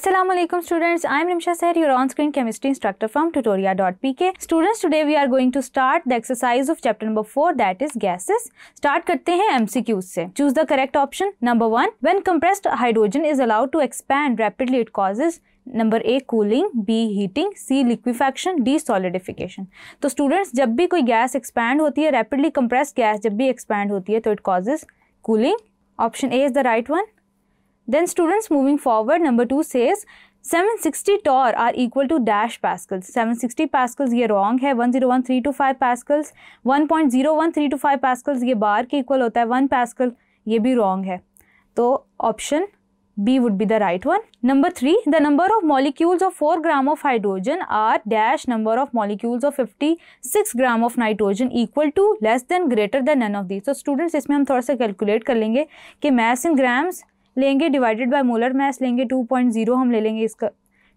Assalamu alaikum students, I am Rimsha Seher, your on-screen chemistry instructor from tutoria.pk. Students, today we are going to start the exercise of chapter number 4 that is gases. Start karte hain MCQs se Choose the correct option. Number 1, when compressed hydrogen is allowed to expand rapidly it causes number A cooling B heating C liquefaction D solidification तो students जब भी कोई gas expand होती है rapidly compressed gas जब भी expand होती है तो it causes cooling option A is the right one Then students moving forward, number 2 says 760 torr are equal to dash pascals. 760 pascals ye wrong hai 101325 pascals, 1.01325 pascals ye bar ke equal hota hai 1 pascal ye bhi wrong hai to option B would be the right one. Number 3, the number of molecules of 4 gram of hydrogen are dash number of molecules of 56 gram of nitrogen equal to less than greater than none of these. So students isme hum thoda sa calculate kar lenge ki mass in grams लेंगे divided by molar mass लेंगे two point zero हम ले लेंगे इसका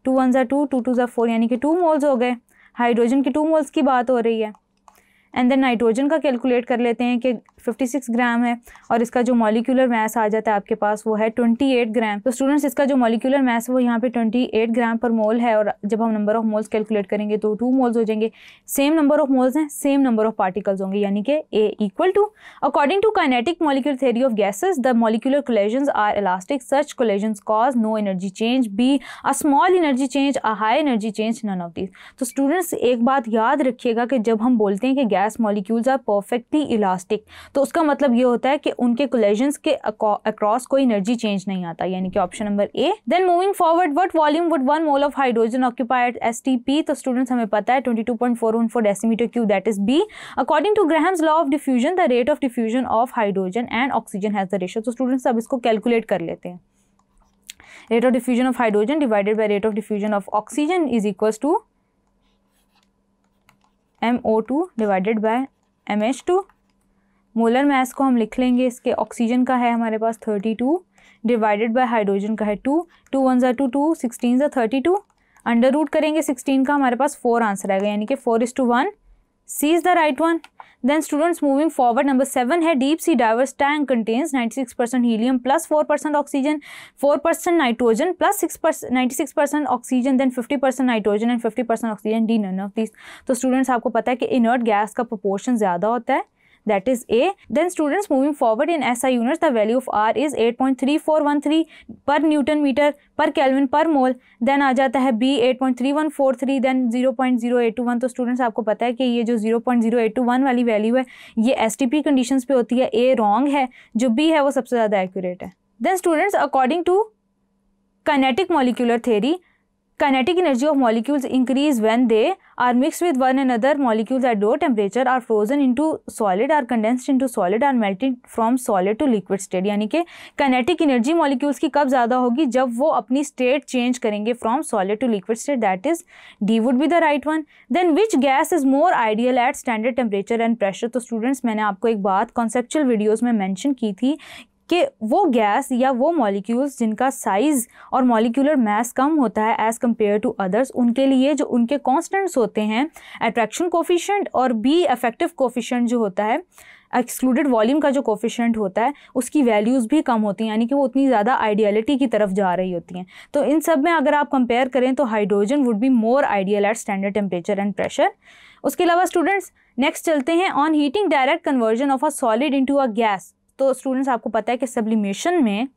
two one ज़ा two two two ज़ा four यानी कि टू मोल्स हो गए हाइड्रोजन के टू मोल्स की बात हो रही है एंड देन नाइट्रोजन का कैलकुलेट कर लेते हैं कि 56 ग्राम है और इसका जो मॉलिकुलर मैस आ जाता है आपके पास वो है 28 ग्राम तो स्टूडेंट्स इसका जो मॉलिकुलर मैस है वो यहाँ पे 28 ग्राम पर मोल है और जब हम नंबर ऑफ मोल्स कैलकुलेट करेंगे तो टू मोल्स हो जाएंगे सेम नंबर ऑफ मोल्स हैं सेम नंबर ऑफ पार्टिकल्स होंगे यानी कि A equal to according to kinetic molecular theory of gases the molecular collision are elastic such collision cause no energy change B a small energy change a high energy change none of this तो students एक बात याद रखिएगा कि जब हम बोलते हैं कि gas molecules are perfectly elastic तो उसका मतलब ये होता है कि उनके कोलेजन्स के अक्रॉस कोई एनर्जी चेंज नहीं आता यानी कि option number A then moving forward what volume would one mole of hydrogen occupied S T P तो स्टूडेंट्स हमें पता है twenty two point four one four decimetre cube that is B according to Graham law of diffusion the rate of diffusion of hydrogen and oxygen has the ratio तो students अब इसको calculate कर लेते हैं rate of diffusion hydrogen divided by rate of diffusion of oxygen is equal to M O two divided by M H two molar mass को हम लिख लेंगे इसके ऑक्सीजन का है हमारे पास thirty two divided by hydrogen का है टू टू वन ज़ा टू टू सिक्सटीन ज़ा थर्टी टू अंडर रूट करेंगे सिक्सटीन का हमारे पास फोर आंसर आएगा यानी कि four is to one C is the right one then students moving forward number seven है deep sea divers tank contains ninety six percent helium plus four percent oxygen four percent nitrogen plus six percent ninety six percent oxygen then fifty percent nitrogen and fifty percent oxygen D none of these तो students आपको पता है कि inert gas का proportion ज़्यादा होता है that is A. Then students moving forward in SI units, the value of R is 8.3413 per Newton meter per Kelvin per mole. Then आ जाता है B 8.3143 then 0.0821 तो students आपको पता है कि ये जो 0.0821 वाली value है ये STP conditions पे होती है A wrong है जो B है वो सबसे ज़्यादा accurate है. Then students according to kinetic molecular theory kinetic energy of molecules increase when they are mixed with one another molecules at low temperature are frozen into solid are condensed into solid are melted from solid to liquid state यानी कि kinetic energy molecules की कब ज़्यादा होगी जब वो अपनी state change करेंगे from solid to liquid state that is D would be the right one then which gas is more ideal at standard temperature and pressure तो students मैंने आपको एक बात conceptual videos में mention की थी कि वो गैस या वो मॉलिक्यूल्स जिनका साइज़ और मॉलिक्यूलर मास कम होता है एज़ कम्पेयर टू अदर्स उनके लिए जो उनके कॉन्स्टेंट्स होते हैं अट्रैक्शन कोफिशेंट और बी अफेक्टिव कोफिशेंट जो होता है एक्सक्लूडेड वॉल्यूम का जो कोफिशेंट होता है उसकी वैल्यूज़ भी कम होती हैं यानी कि वो उतनी ज़्यादा आइडियलिटी की तरफ जा रही होती हैं तो इन सब में अगर आप कंपेयर करें तो hydrogen would be more ideal at standard temperature and pressure उसके अलावा स्टूडेंट्स नेक्स्ट चलते हैं on heating direct conversion of a solid into a gas तो स्टूडेंट्स आपको पता है कि सब्लिमेशन में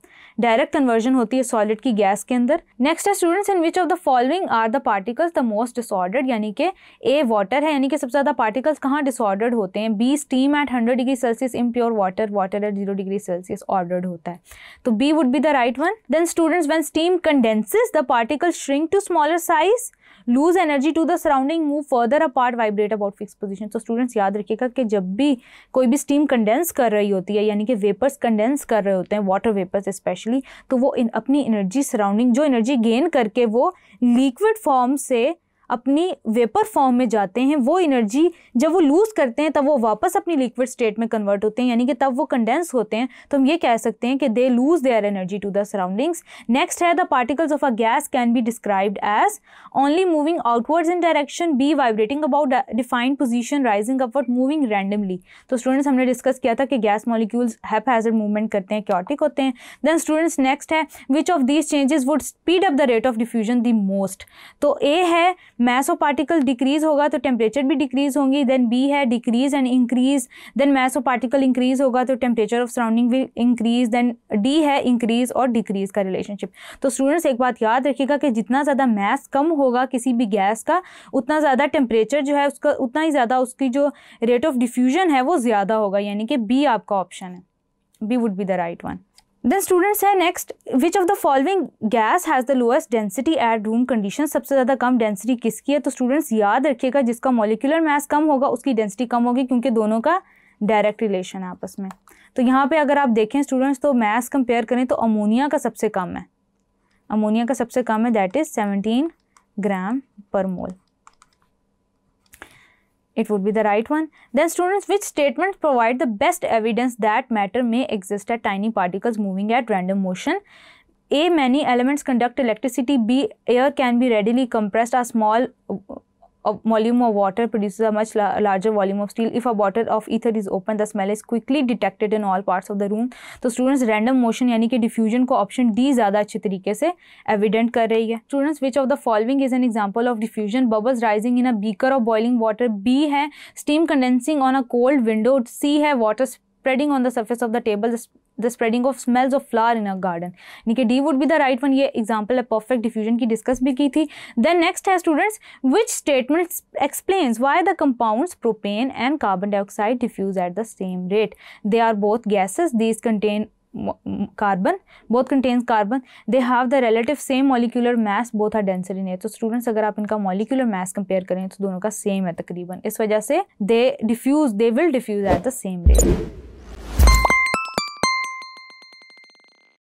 डायरेक्ट कन्वर्जन होती है सॉलिड की गैस के अंदर नेक्स्ट है students in which of the following are the particles the most disordered यानी कि ए वाटर है यानी कि सबसे ज़्यादा पार्टिकल्स कहाँ डिसऑर्डर्ड होते हैं B steam at hundred degree Celsius impure water water at zero degree Celsius ordered होता है तो B would be the right one then students when steam condenses the particle shrink to smaller size lose energy to the surrounding move further apart vibrate about fix position तो students याद रखिएगा कि जब भी कोई भी steam condense कर रही होती है यानी कि वेपर्स कंडेंस कर रहे होते हैं वाटर वेपर्स स्पेशली तो वो इन अपनी एनर्जी सराउंडिंग जो एनर्जी गेन करके वो लिक्विड फॉर्म से अपनी वेपर फॉर्म में जाते हैं वो एनर्जी जब वो लूज़ करते हैं तब वो वापस अपनी लिक्विड स्टेट में कन्वर्ट होते हैं यानी कि तब वो कंडेंस होते हैं तो हम ये कह सकते हैं कि they lose their energy to the surroundings next है the particles of a gas can be described as only moving outwards in direction B vibrating about defined position rising upward moving randomly तो students हमने discuss किया था कि gas molecules haphazard movement करते हैं chaotic होते हैं then students next है which of these changes would speed up the rate of diffusion the most तो ए है मैस ऑफ पार्टिकल डिक्रीज होगा तो टेम्परेचर भी डिक्रीज होंगी देन बी है decrease and increase then mass of particle increase होगा तो temperature of surrounding will increase then D है इंक्रीज और डिक्रीज का रिलेशनशिप तो स्टूडेंट्स एक बात याद रखिएगा कि जितना ज़्यादा मैस कम होगा किसी भी गैस का उतना ज़्यादा टेम्परेचर जो है उसका उतना ही ज़्यादा उसकी जो रेट ऑफ डिफ्यूजन है वो ज़्यादा होगा यानी कि बी आपका ऑप्शन है B would be the right one then students है next which of the following gas has the lowest density at room condition सबसे ज़्यादा कम डेंसिटी किसकी है तो स्टूडेंट्स याद रखिएगा जिसका मोलिकुलर मैस कम होगा उसकी डेंसिटी कम होगी क्योंकि दोनों का डायरेक्ट रिलेशन है आपस में तो यहाँ पे अगर आप देखें स्टूडेंट्स तो मैस कंपेयर करें तो अमोनिया का सबसे कम है अमोनिया का सबसे कम है that is seventeen gram per mole it would be the right one. Then students, which statements provide the best evidence that matter may exist at tiny particles moving at random motion? A. Many elements conduct electricity. B. Air can be readily compressed. A small volume of water produces a much la larger volume of steel. If a bottle of ether is open, the smell is quickly detected in all parts of the room. तो students random motion यानी कि diffusion को option D ज़्यादा अच्छे तरीके से evident कर रही है students which of the following is an example of diffusion bubbles rising in a beaker of boiling water B है steam condensing on a cold window C है water spreading on the surface of the table the spreading of smells of flower in a garden यानी कि D would be the right one ये example है perfect diffusion की discuss भी की थी then next है students which statement explains why the compounds propane and carbon dioxide diffuse at the same rate they are both gases these contain carbon both contains carbon they have the relative same molecular mass both are denser in air तो students अगर आप इनका molecular mass compare करें तो दोनों का same है तकरीबन इस वजह से they diffuse they will diffuse at the same rate